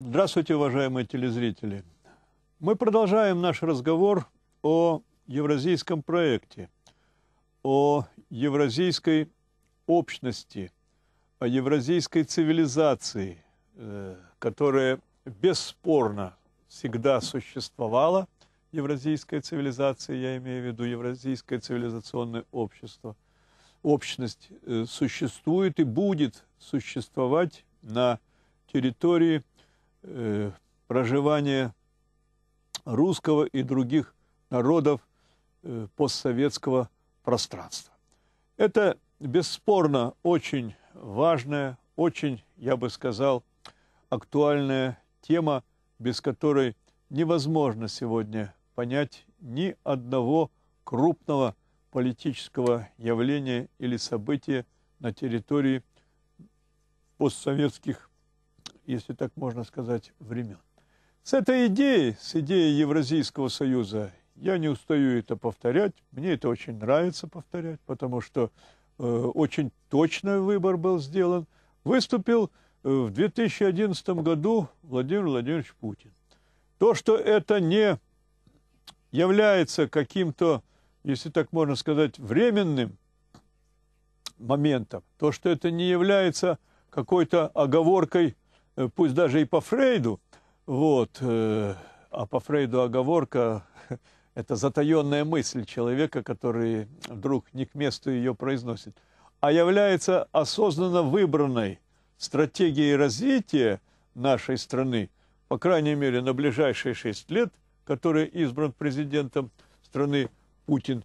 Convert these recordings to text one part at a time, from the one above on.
Здравствуйте, уважаемые телезрители. Мы продолжаем наш разговор о евразийском проекте, о евразийской общности, о евразийской цивилизации, э, которая бесспорно всегда существовала, евразийская цивилизация, я имею в виду евразийское цивилизационное общество, общность э, существует и будет существовать на территории – Э, проживания русского и других народов э, постсоветского пространства. Это бесспорно очень важная, очень, я бы сказал, актуальная тема, без которой невозможно сегодня понять ни одного крупного политического явления или события на территории постсоветских если так можно сказать, времен. С этой идеей, с идеей Евразийского союза, я не устаю это повторять. Мне это очень нравится повторять, потому что э, очень точный выбор был сделан. Выступил э, в 2011 году Владимир Владимирович Путин. То, что это не является каким-то, если так можно сказать, временным моментом, то, что это не является какой-то оговоркой Э, пусть даже и по Фрейду, вот, э, а по Фрейду оговорка – это затаенная мысль человека, который вдруг не к месту ее произносит, а является осознанно выбранной стратегией развития нашей страны, по крайней мере, на ближайшие шесть лет, который избран президентом страны Путин,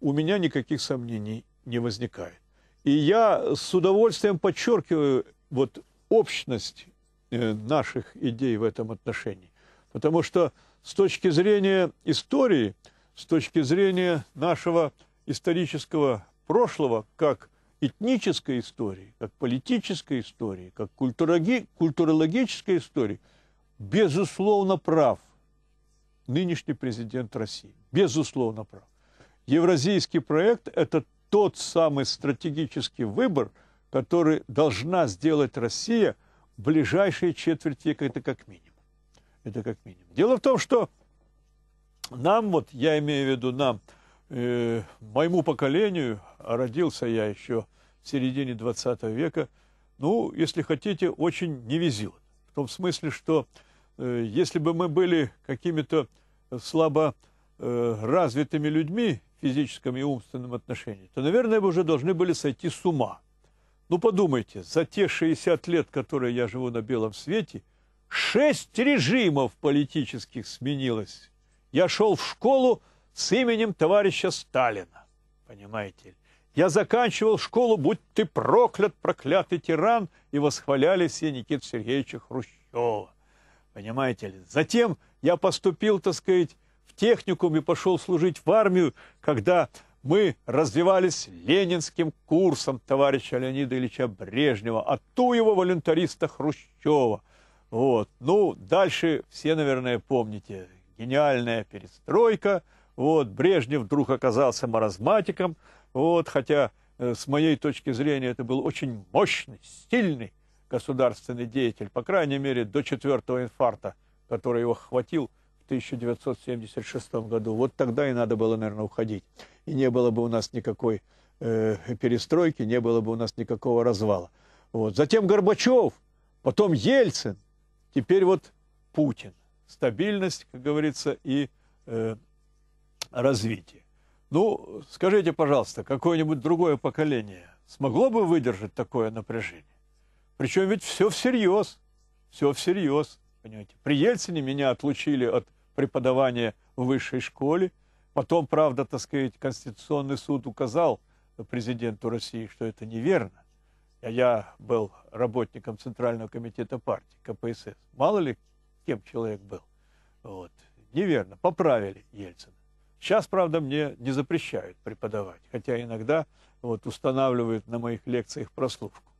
у меня никаких сомнений не возникает. И я с удовольствием подчеркиваю вот общность Э, наших идей в этом отношении. Потому что с точки зрения истории, с точки зрения нашего исторического прошлого, как этнической истории, как политической истории, как культурологи, культурологической истории, безусловно прав нынешний президент России. Безусловно прав. Евразийский проект – это тот самый стратегический выбор, который должна сделать Россия – ближайшие четверть века, это как минимум. Это как минимум. Дело в том, что нам, вот я имею в виду нам, э, моему поколению, а родился я еще в середине 20 века, ну, если хотите, очень не везет В том смысле, что э, если бы мы были какими-то слабо э, развитыми людьми в физическом и умственном отношении, то, наверное, бы уже должны были сойти с ума – ну подумайте, за те 60 лет, которые я живу на белом свете, шесть режимов политических сменилось. Я шел в школу с именем товарища Сталина, понимаете ли. Я заканчивал школу, будь ты проклят, проклятый тиран, и восхваляли все Никита Сергеевича Хрущева, понимаете ли. Затем я поступил, так сказать, в техникум и пошел служить в армию, когда мы развивались ленинским курсом товарища Леонида Ильича Брежнева, а ту его волюнтариста Хрущева. Вот. Ну, дальше все, наверное, помните. Гениальная перестройка. Вот. Брежнев вдруг оказался маразматиком. Вот. Хотя, э, с моей точки зрения, это был очень мощный, стильный государственный деятель. По крайней мере, до четвертого инфаркта, который его хватил – 1976 году. Вот тогда и надо было, наверное, уходить. И не было бы у нас никакой э, перестройки, не было бы у нас никакого развала. Вот. Затем Горбачев, потом Ельцин, теперь вот Путин. Стабильность, как говорится, и э, развитие. Ну, скажите, пожалуйста, какое-нибудь другое поколение смогло бы выдержать такое напряжение? Причем ведь все всерьез, все всерьез, понимаете. При Ельцине меня отлучили от преподавания в высшей школе. Потом, правда, так сказать, Конституционный суд указал президенту России, что это неверно. А я был работником Центрального комитета партии, КПСС. Мало ли, кем человек был. Вот. Неверно, поправили Ельцина. Сейчас, правда, мне не запрещают преподавать, хотя иногда вот, устанавливают на моих лекциях прослушку.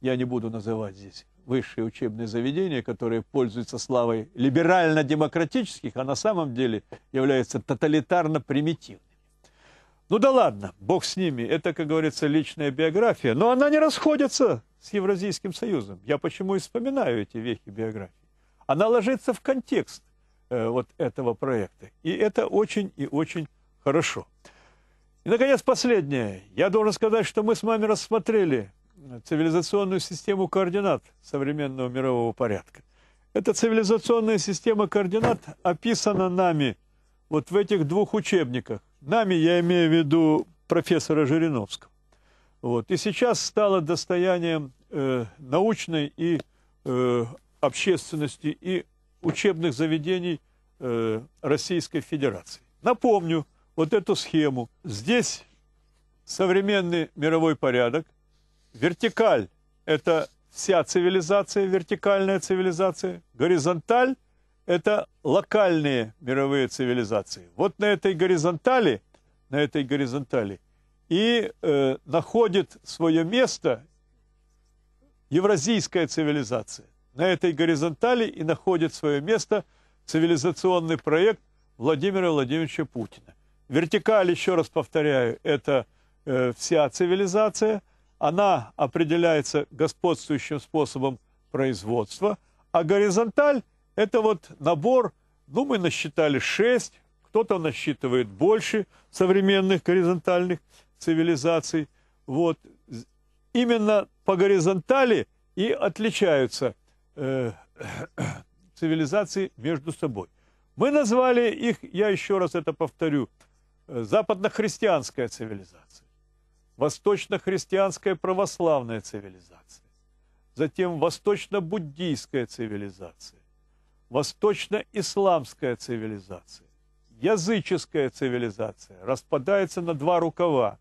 Я не буду называть здесь высшие учебные заведения, которые пользуются славой либерально-демократических, а на самом деле являются тоталитарно-примитивными. Ну да ладно, бог с ними, это, как говорится, личная биография, но она не расходится с Евразийским Союзом. Я почему и вспоминаю эти вехи биографии. Она ложится в контекст э, вот этого проекта, и это очень и очень хорошо. И, наконец, последнее. Я должен сказать, что мы с вами рассмотрели цивилизационную систему координат современного мирового порядка. Эта цивилизационная система координат описана нами вот в этих двух учебниках. Нами я имею в виду профессора Жириновского. Вот. И сейчас стало достоянием э, научной и э, общественности и учебных заведений э, Российской Федерации. Напомню вот эту схему. Здесь современный мировой порядок – Вертикаль – это вся цивилизация, вертикальная цивилизация. Горизонталь – это локальные мировые цивилизации. Вот на этой горизонтали, на этой горизонтали и э, находит свое место евразийская цивилизация. На этой горизонтали и находит свое место цивилизационный проект Владимира Владимировича Путина. Вертикаль, еще раз повторяю, это э, вся цивилизация – она определяется господствующим способом производства, а горизонталь – это вот набор, ну, мы насчитали 6, кто-то насчитывает больше современных горизонтальных цивилизаций. Вот. Именно по горизонтали и отличаются э, цивилизации между собой. Мы назвали их, я еще раз это повторю, э, западнохристианская цивилизация восточно-христианская православная цивилизация, затем восточно-буддийская цивилизация, восточно-исламская цивилизация, языческая цивилизация распадается на два рукава.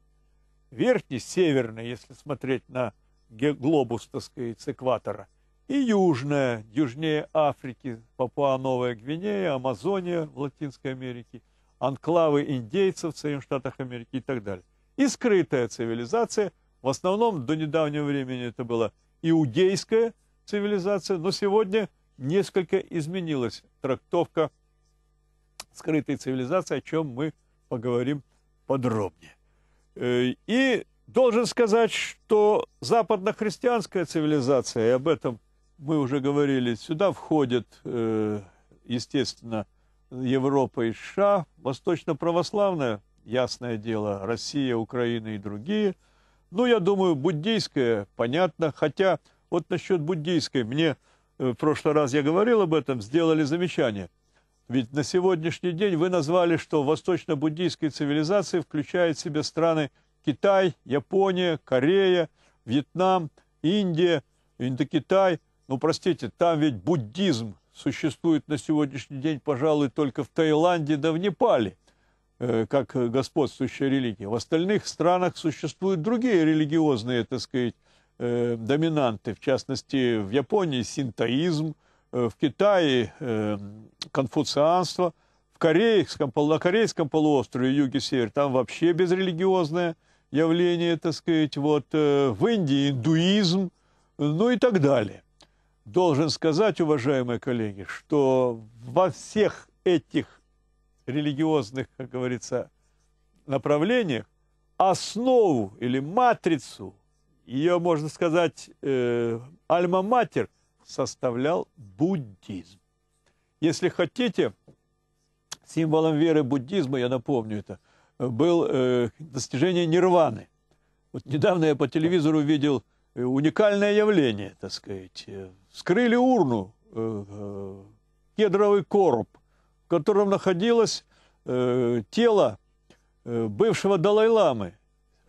Верхний, северный, если смотреть на глобус, так сказать, с экватора, и южная, южнее Африки, Папуа-Новая Гвинея, Амазония в Латинской Америке, анклавы индейцев в Соединенных Штатах Америки и так далее и скрытая цивилизация. В основном до недавнего времени это была иудейская цивилизация, но сегодня несколько изменилась трактовка скрытой цивилизации, о чем мы поговорим подробнее. Э, и должен сказать, что западно-христианская цивилизация, и об этом мы уже говорили, сюда входит, э, естественно, Европа и США, восточно-православная ясное дело, Россия, Украина и другие. Ну, я думаю, буддийское, понятно, хотя вот насчет буддийской, мне э, в прошлый раз я говорил об этом, сделали замечание. Ведь на сегодняшний день вы назвали, что восточно-буддийская цивилизация включает в себя страны Китай, Япония, Корея, Вьетнам, Индия, Индокитай. Ну, простите, там ведь буддизм существует на сегодняшний день, пожалуй, только в Таиланде да в Непале – Э, как господствующая религия. В остальных странах существуют другие религиозные, так сказать, э, доминанты. В частности, в Японии синтоизм, э, в Китае конфуцианство, в Корее на Корейском полуострове, юге север, там вообще безрелигиозное явление, так сказать, вот в Индии индуизм, ну и так далее. Должен сказать, уважаемые коллеги, что во всех этих религиозных, как говорится, направлениях, основу или матрицу, ее, можно сказать, э, альма-матер, составлял буддизм. Если хотите, символом веры буддизма, я напомню это, был э, достижение нирваны. Вот недавно я по телевизору видел э, уникальное явление, так сказать. Э, вскрыли урну, э, э, кедровый короб, в котором находилось э, тело э, бывшего Далай-ламы.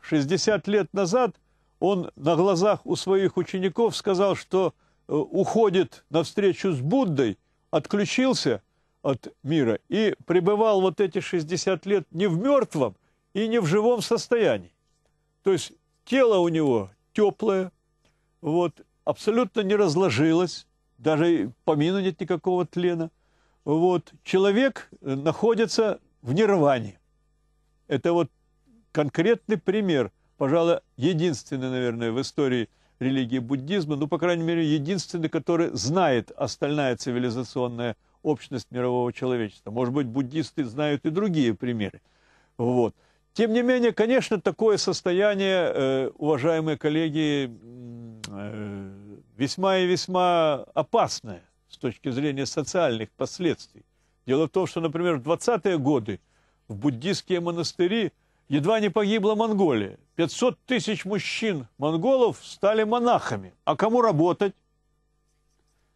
60 лет назад он на глазах у своих учеников сказал, что э, уходит навстречу с Буддой, отключился от мира и пребывал вот эти 60 лет не в мертвом и не в живом состоянии. То есть тело у него теплое, вот, абсолютно не разложилось, даже помина нет никакого тлена – вот, человек э, находится в нирване. Это вот конкретный пример, пожалуй, единственный, наверное, в истории религии буддизма, ну, по крайней мере, единственный, который знает остальная цивилизационная общность мирового человечества. Может быть, буддисты знают и другие примеры. Вот. Тем не менее, конечно, такое состояние, э, уважаемые коллеги, э, весьма и весьма опасное с точки зрения социальных последствий. Дело в том, что, например, в 20-е годы в буддийские монастыри едва не погибла Монголия. 500 тысяч мужчин монголов стали монахами. А кому работать?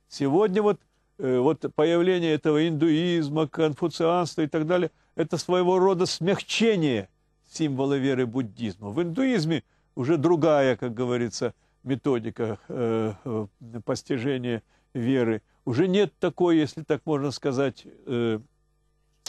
Сегодня вот, э, вот появление этого индуизма, конфуцианства и так далее, это своего рода смягчение символа веры буддизма. В индуизме уже другая, как говорится, методика э, э постижения веры – уже нет такой, если так можно сказать, э,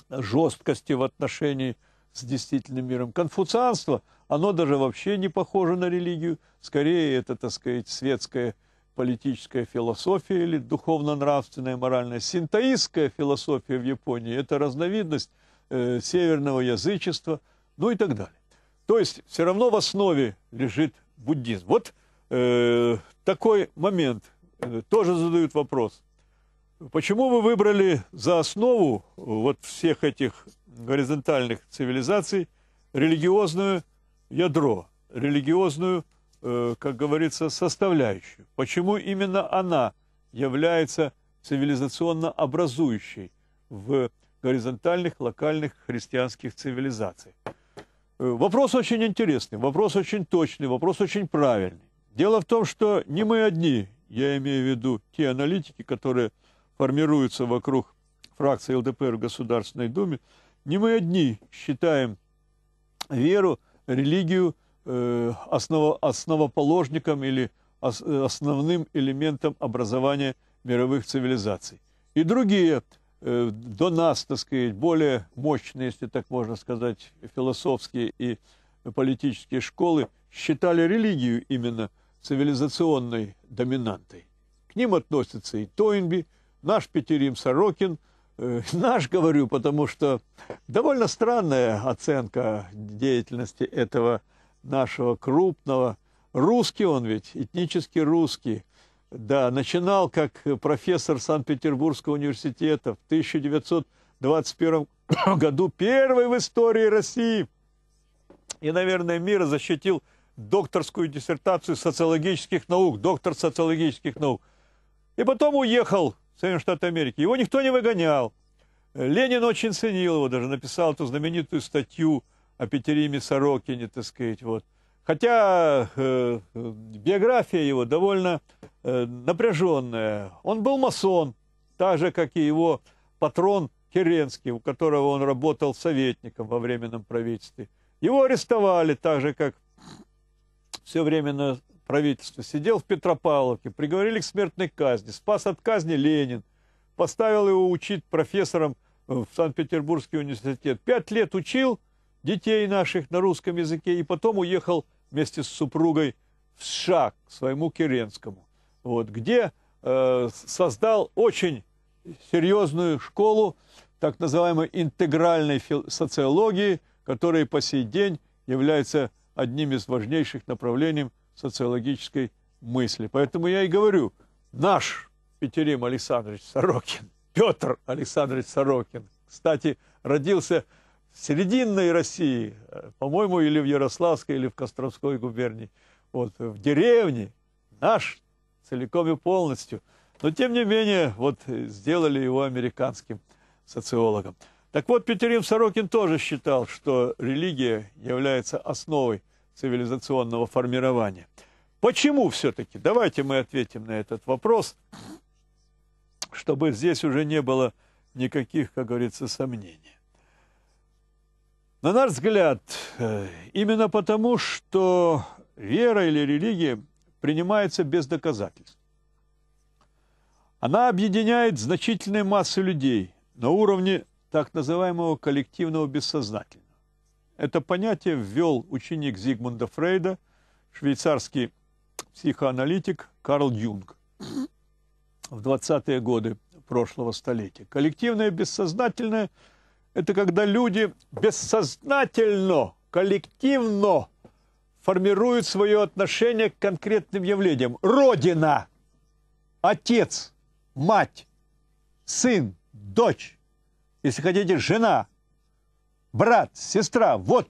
жесткости в отношении с действительным миром. Конфуцианство, оно даже вообще не похоже на религию, скорее это, так сказать, светская политическая философия или духовно-нравственная, моральная. Синтаистская философия в Японии – это разновидность э, северного язычества, ну и так далее. То есть все равно в основе лежит буддизм. Вот э, такой момент. Э, тоже задают вопрос. Почему вы выбрали за основу э, вот всех этих горизонтальных цивилизаций религиозную ядро, религиозную, э, как говорится, составляющую? Почему именно она является цивилизационно образующей в горизонтальных локальных христианских цивилизациях? Э, вопрос очень интересный, вопрос очень точный, вопрос очень правильный. Дело в том, что не мы одни, я имею в виду те аналитики, которые Формируются вокруг фракции ЛДПР в Государственной Думе, не мы одни считаем веру, религию э, основ, основоположником или э, основным элементом образования мировых цивилизаций. И другие э, до нас, так сказать, более мощные, если так можно сказать, философские и политические школы считали религию именно цивилизационной доминантой. К ним относятся и Тойнби, наш Петерим Сорокин, э, наш, говорю, потому что довольно странная оценка деятельности этого нашего крупного. Русский он ведь, этнически русский. Да, начинал как профессор Санкт-Петербургского университета в 1921 году, первый в истории России и, наверное, мир защитил докторскую диссертацию социологических наук, доктор социологических наук. И потом уехал Соединенных Штатов Америки. Его никто не выгонял. Ленин очень ценил его, даже написал эту знаменитую статью о Петериме Сорокине, так сказать, вот. Хотя э, э, биография его довольно э, напряженная. Он был масон, так же, как и его патрон Керенский, у которого он работал советником во временном правительстве. Его арестовали, так же, как все временно правительства, сидел в Петропавловке, приговорили к смертной казни, спас от казни Ленин, поставил его учить профессором в Санкт-Петербургский университет. Пять лет учил детей наших на русском языке и потом уехал вместе с супругой в США к своему Керенскому, вот, где э, создал очень серьезную школу так называемой интегральной социологии, которая по сей день является одним из важнейших направлений социологической мысли. Поэтому я и говорю, наш Петерим Александрович Сорокин, Петр Александрович Сорокин, кстати, родился в серединной России, по-моему, или в Ярославской, или в Костромской губернии, вот, в деревне, наш целиком и полностью. Но, тем не менее, вот сделали его американским социологом. Так вот, Петерим Сорокин тоже считал, что религия является основой цивилизационного формирования. Почему все-таки? Давайте мы ответим на этот вопрос, чтобы здесь уже не было никаких, как говорится, сомнений. На наш взгляд, э, именно потому, что вера или религия принимается без доказательств. Она объединяет значительные массы людей на уровне так называемого коллективного бессознательного. Это понятие ввел ученик Зигмунда Фрейда, швейцарский психоаналитик Карл Юнг в 20-е годы прошлого столетия. Коллективное бессознательное – это когда люди бессознательно, коллективно формируют свое отношение к конкретным явлениям. Родина, отец, мать, сын, дочь, если хотите, жена – брат, сестра, вот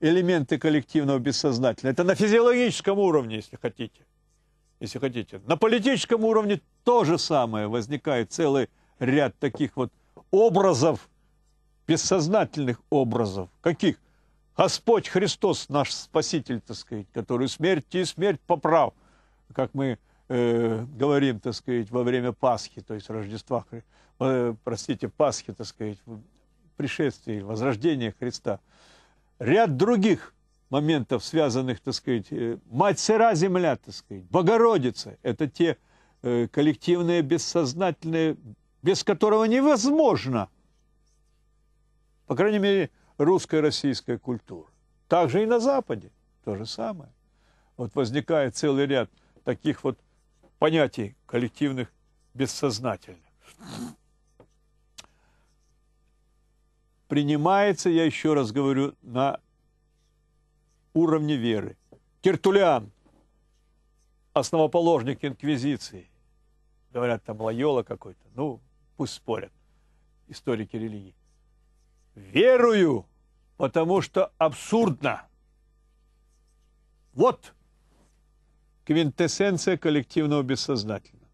элементы коллективного бессознательного. Это на физиологическом уровне, если хотите. Если хотите. На политическом уровне то же самое. Возникает целый ряд таких вот образов, бессознательных образов. Каких? Господь Христос, наш Спаситель, так сказать, который смерть и смерть поправ, как мы э, говорим, так сказать, во время Пасхи, то есть Рождества, э, простите, Пасхи, так сказать, Пришествия, возрождения Христа. Ряд других моментов, связанных, так сказать, э, мать сыра земля, так сказать, Богородица. Это те э, коллективные, бессознательные, без которого невозможно, по крайней мере, русская российская культура. Также и на Западе то же самое. Вот возникает целый ряд таких вот понятий коллективных бессознательных принимается, я еще раз говорю, на уровне веры. Тертулян, основоположник инквизиции, говорят, там Лайола какой-то, ну, пусть спорят историки религии. Верую, потому что абсурдно. Вот квинтэссенция коллективного бессознательного.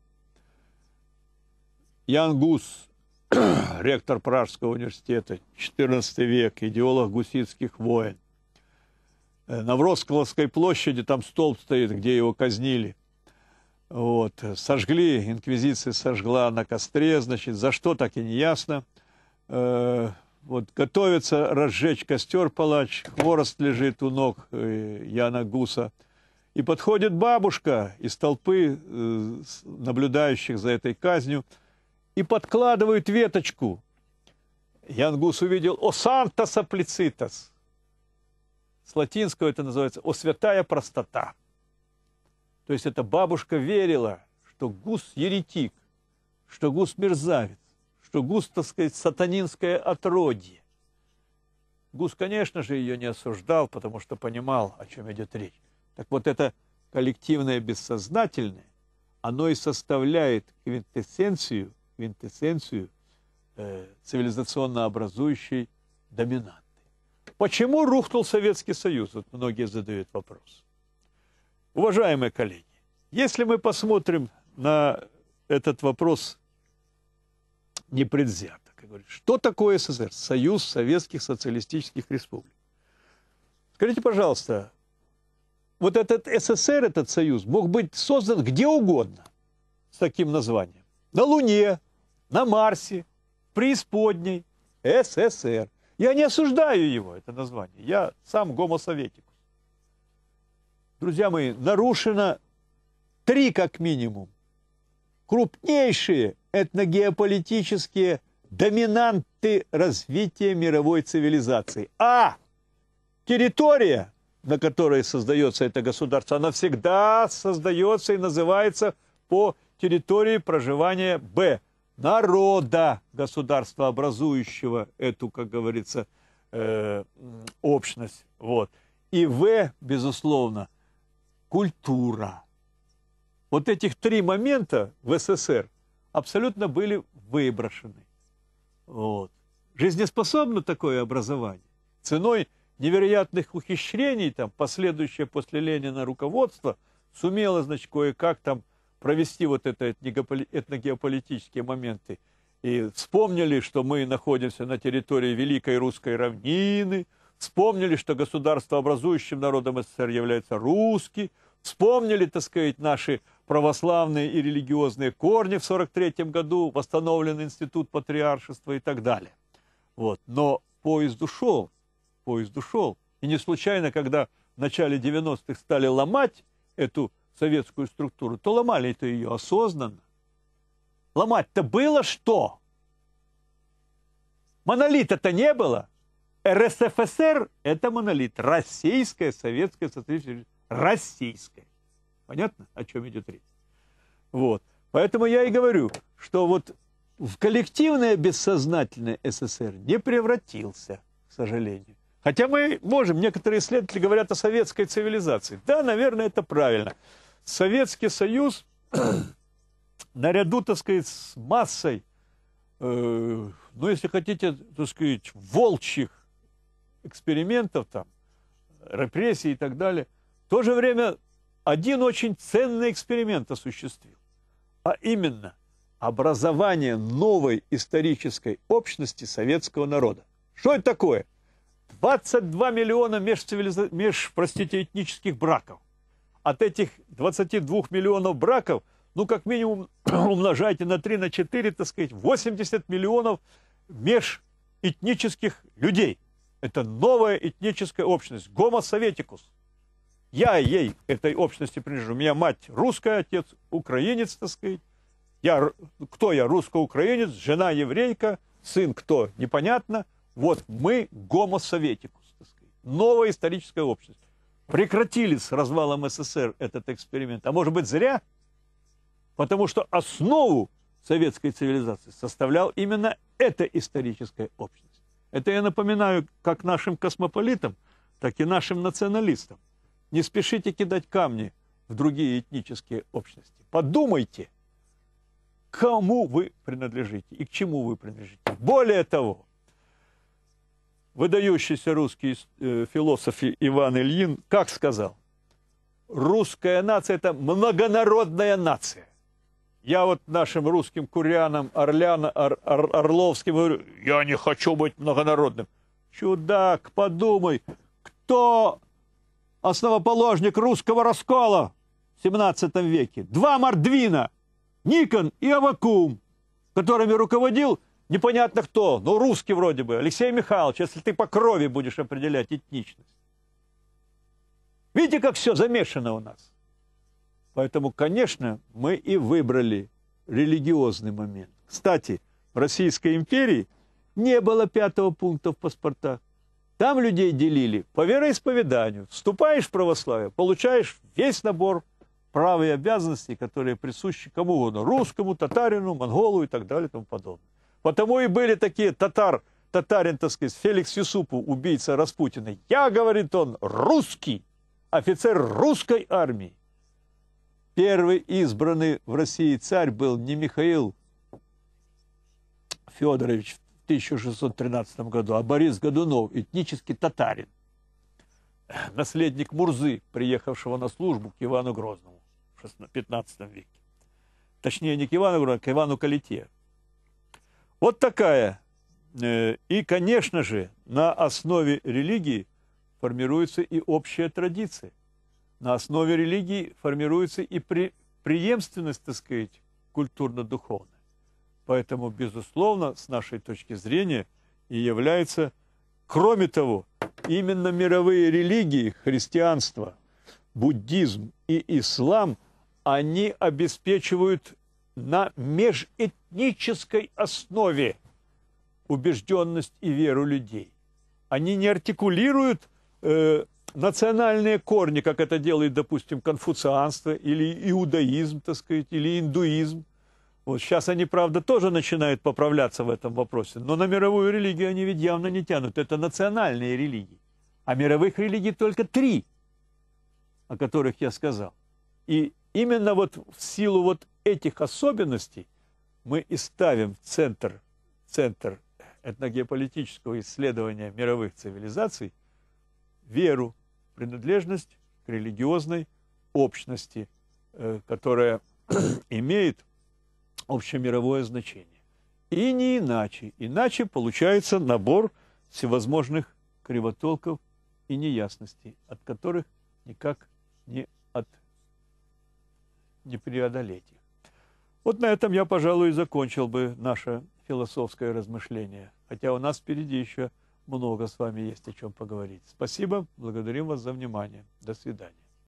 Ян Гус ректор Пражского университета, 14 век, идеолог гуситских войн. Э, на Вросколовской площади там столб стоит, где его казнили. Вот. Сожгли, инквизиция сожгла на костре, значит, за что так и не ясно. Э, вот, готовится разжечь костер палач, хворост лежит у ног э, Яна Гуса. И подходит бабушка из толпы, наблюдающих за этой казнью, и подкладывают веточку. Янгус увидел «О санта саплицитас». С латинского это называется «О святая простота». То есть эта бабушка верила, что гус еретик, что гус мерзавец, что гус, так сказать, сатанинское отродье. Гус, конечно же, ее не осуждал, потому что понимал, о чем идет речь. Так вот это коллективное бессознательное, оно и составляет квинтэссенцию – квинтэссенцию э, цивилизационно образующей доминанты. Почему рухнул Советский Союз? Вот многие задают вопрос. Уважаемые коллеги, если мы посмотрим на этот вопрос непредвзято, как говорят, что такое СССР? Союз Советских Социалистических Республик. Скажите, пожалуйста, вот этот СССР, этот союз, мог быть создан где угодно с таким названием. На Луне, на Марсе, преисподней, СССР. Я не осуждаю его, это название. Я сам гомосоветик. Друзья мои, нарушено три, как минимум, крупнейшие этногеополитические доминанты развития мировой цивилизации. А. Территория, на которой создается это государство, она всегда создается и называется по территории проживания Б народа, государства, образующего эту, как говорится, э, общность. Вот. И В, безусловно, культура. Вот этих три момента в СССР абсолютно были выброшены. Вот. Жизнеспособно такое образование? Ценой невероятных ухищрений, там, последующее после Ленина руководство сумело, значит, кое-как там провести вот это этногеополитические моменты. И вспомнили, что мы находимся на территории Великой Русской равнины, вспомнили, что государство образующим народом СССР является русский, вспомнили, так сказать, наши православные и религиозные корни в 1943 году, восстановлен институт патриаршества и так далее. Вот. Но поезд ушел, поезд ушел. И не случайно, когда в начале 90-х стали ломать эту советскую структуру, то ломали-то ее осознанно. Ломать-то было что? Монолита-то не было. РСФСР – это монолит. Российская, советская, социалистическая, российская. Понятно, о чем идет речь? Вот. Поэтому я и говорю, что вот в коллективное бессознательное СССР не превратился, к сожалению. Хотя мы можем, некоторые исследователи говорят о советской цивилизации. Да, наверное, это правильно. Советский Союз наряду, так сказать, с массой, э, ну, если хотите, так сказать, волчьих экспериментов там, репрессий и так далее, в то же время один очень ценный эксперимент осуществил, а именно образование новой исторической общности советского народа. Что это такое? 22 миллиона межцивилиз... меж, простите, этнических браков от этих 22 миллионов браков, ну, как минимум, умножайте на 3, на 4, так сказать, 80 миллионов межэтнических людей. Это новая этническая общность, гомосоветикус. Я ей, этой общности, принадлежу. У меня мать русская, отец украинец, так сказать. Я, кто я, русско-украинец, жена еврейка, сын кто, непонятно. Вот мы гомосоветикус, так сказать. Новая историческая общность. Прекратили с развалом СССР этот эксперимент. А может быть зря? Потому что основу советской цивилизации составлял именно эта историческая общность. Это я напоминаю как нашим космополитам, так и нашим националистам. Не спешите кидать камни в другие этнические общности. Подумайте, кому вы принадлежите и к чему вы принадлежите. Более того, выдающийся русский э, философ Иван Ильин, как сказал, русская нация – это многонародная нация. Я вот нашим русским курянам, орлян ор, ор, орловским говорю, я не хочу быть многонародным. Чудак, подумай, кто основоположник русского раскола в 17 веке? Два мордвина, Никон и Авакум, которыми руководил – непонятно кто, но русский вроде бы, Алексей Михайлович, если ты по крови будешь определять этничность. Видите, как все замешано у нас. Поэтому, конечно, мы и выбрали религиозный момент. Кстати, в Российской империи не было пятого пункта в паспортах. Там людей делили по вероисповеданию. Вступаешь в православие, получаешь весь набор прав и обязанностей, которые присущи кому угодно – русскому, татарину, монголу и так далее и тому подобное. Потому и были такие татар, татарин, так сказать, Феликс Юсупу, убийца Распутина. Я, говорит он, русский, офицер русской армии. Первый избранный в России царь был не Михаил Федорович в 1613 году, а Борис Годунов, этнический татарин, наследник Мурзы, приехавшего на службу к Ивану Грозному в 15 веке. Точнее, не к Ивану Грозному, а к Ивану Калите, вот такая. Э, и, конечно же, на основе религии формируется и общая традиция. На основе религии формируется и при, преемственность, так сказать, культурно-духовная. Поэтому, безусловно, с нашей точки зрения и является, кроме того, именно мировые религии, христианство, буддизм и ислам, они обеспечивают на межэтнической основе убежденность и веру людей. Они не артикулируют э, национальные корни, как это делает, допустим, конфуцианство или иудаизм, так сказать, или индуизм. Вот сейчас они, правда, тоже начинают поправляться в этом вопросе, но на мировую религию они ведь явно не тянут. Это национальные религии. А мировых религий только три, о которых я сказал. И именно вот в силу вот этих особенностей мы и ставим в центр, центр этногеополитического исследования мировых цивилизаций веру, принадлежность к религиозной общности, э, которая имеет общемировое значение. И не иначе. Иначе получается набор всевозможных кривотолков и неясностей, от которых никак не, от, не преодолеть их. Вот на этом я, пожалуй, и закончил бы наше философское размышление. Хотя у нас впереди еще много с вами есть о чем поговорить. Спасибо, благодарим вас за внимание. До свидания.